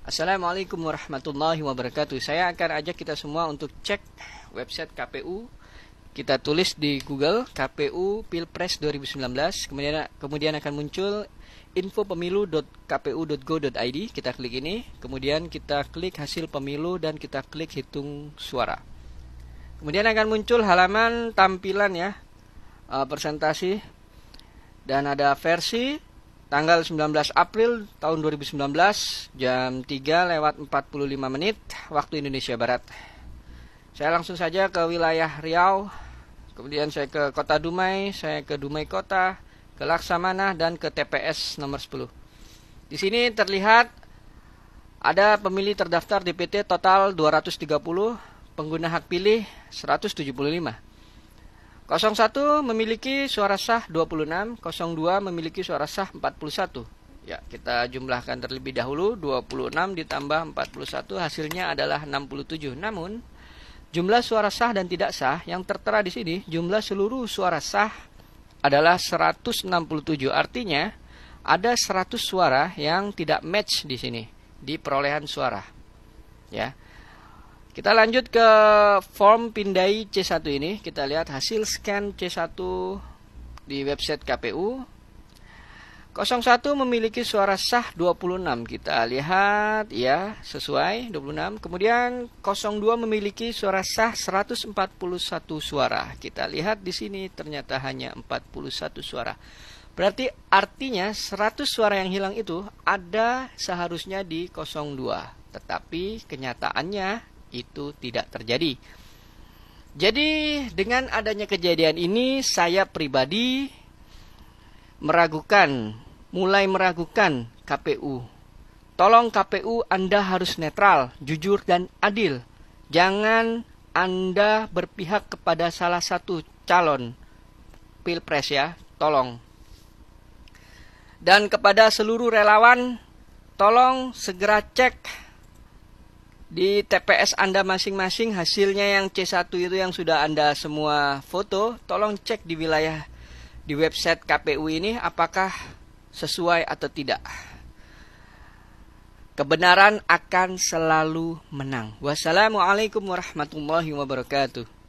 Assalamualaikum warahmatullahi wabarakatuh. Saya akan ajak kita semua untuk cek website KPU. Kita tulis di Google KPU Pilpres 2019. Kemudian kemudian akan muncul info pemilu.kpu.go.id. Kita klik ini, kemudian kita klik hasil pemilu dan kita klik hitung suara. Kemudian akan muncul halaman tampilan ya. Eh, presentasi dan ada versi tanggal 19 April tahun 2019 jam 3 lewat 45 menit waktu Indonesia Barat. Saya langsung saja ke wilayah Riau, kemudian saya ke Kota Dumai, saya ke Dumai Kota, ke Laksamana dan ke TPS nomor 10. Di sini terlihat ada pemilih terdaftar DPT total 230, pengguna hak pilih 175. 01 memiliki suara sah 26, 02 memiliki suara sah 41. Ya, kita jumlahkan terlebih dahulu 26 ditambah 41 hasilnya adalah 67. Namun jumlah suara sah dan tidak sah yang tertera di sini, jumlah seluruh suara sah adalah 167. Artinya ada 100 suara yang tidak match di sini di perolehan suara. Ya. Kita lanjut ke form pindai C1 ini. Kita lihat hasil scan C1 di website KPU. 01 memiliki suara sah 26. Kita lihat ya, sesuai 26. Kemudian 02 memiliki suara sah 141 suara. Kita lihat di sini ternyata hanya 41 suara. Berarti artinya 100 suara yang hilang itu ada seharusnya di 02. Tetapi kenyataannya itu tidak terjadi. Jadi, dengan adanya kejadian ini, saya pribadi meragukan, mulai meragukan KPU. Tolong KPU Anda harus netral, jujur dan adil. Jangan Anda berpihak kepada salah satu calon pilpres ya, tolong. Dan kepada seluruh relawan, tolong segera cek di TPS Anda masing-masing hasilnya yang C1 itu yang sudah Anda semua foto, tolong cek di wilayah di website KPU ini apakah sesuai atau tidak. Kebenaran akan selalu menang. Wassalamualaikum warahmatullahi wabarakatuh.